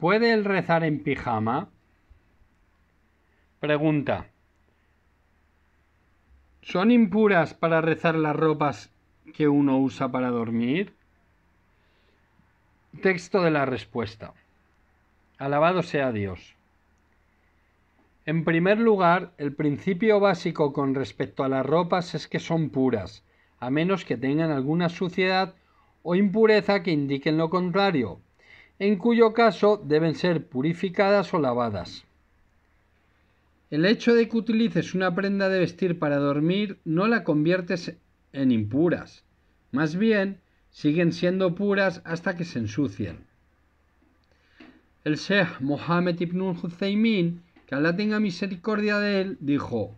¿Puede el rezar en pijama? Pregunta. ¿Son impuras para rezar las ropas que uno usa para dormir? Texto de la respuesta. Alabado sea Dios. En primer lugar, el principio básico con respecto a las ropas es que son puras, a menos que tengan alguna suciedad o impureza que indiquen lo contrario, en cuyo caso deben ser purificadas o lavadas. El hecho de que utilices una prenda de vestir para dormir no la conviertes en impuras, más bien siguen siendo puras hasta que se ensucien. El Sheikh Mohammed ibn Min, que Allah tenga misericordia de él, dijo: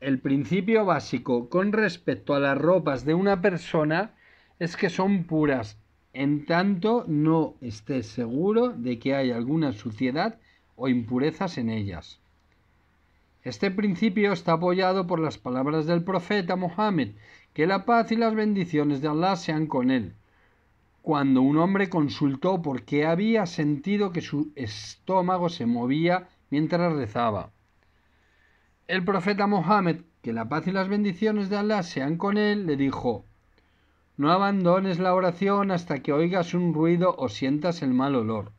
El principio básico con respecto a las ropas de una persona es que son puras en tanto no estés seguro de que hay alguna suciedad o impurezas en ellas. Este principio está apoyado por las palabras del profeta Mohammed, que la paz y las bendiciones de Allah sean con él. Cuando un hombre consultó por qué había sentido que su estómago se movía mientras rezaba. El profeta Mohammed, que la paz y las bendiciones de Allah sean con él, le dijo, no abandones la oración hasta que oigas un ruido o sientas el mal olor.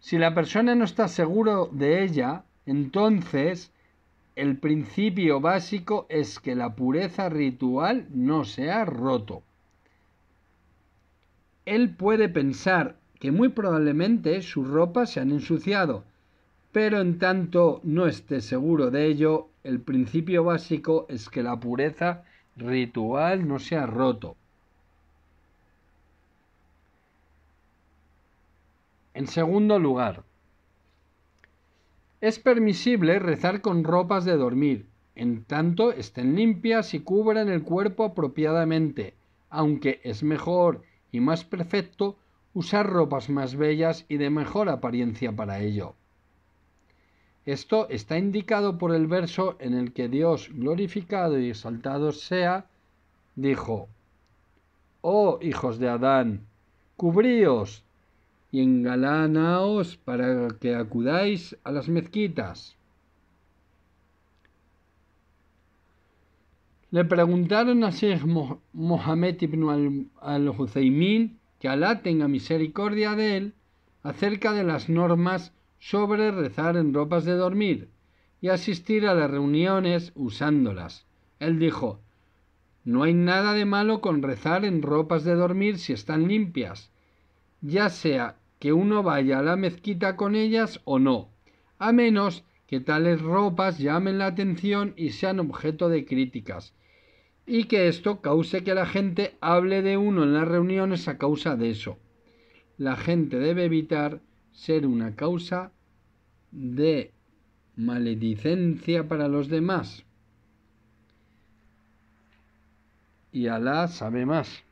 Si la persona no está seguro de ella, entonces el principio básico es que la pureza ritual no se ha roto. Él puede pensar que muy probablemente sus ropas se han ensuciado, pero en tanto no esté seguro de ello, el principio básico es que la pureza ritual no sea roto. En segundo lugar, es permisible rezar con ropas de dormir, en tanto estén limpias y cubran el cuerpo apropiadamente, aunque es mejor y más perfecto usar ropas más bellas y de mejor apariencia para ello. Esto está indicado por el verso en el que Dios, glorificado y exaltado sea, dijo, Oh hijos de Adán, cubríos y engalanaos para que acudáis a las mezquitas. Le preguntaron a Sheikh Mohammed ibn al-Huzaymin, que Alá tenga misericordia de él, acerca de las normas sobre rezar en ropas de dormir y asistir a las reuniones usándolas. Él dijo, no hay nada de malo con rezar en ropas de dormir si están limpias, ya sea que uno vaya a la mezquita con ellas o no, a menos que tales ropas llamen la atención y sean objeto de críticas, y que esto cause que la gente hable de uno en las reuniones a causa de eso. La gente debe evitar ser una causa de maledicencia para los demás. Y Alá sabe más.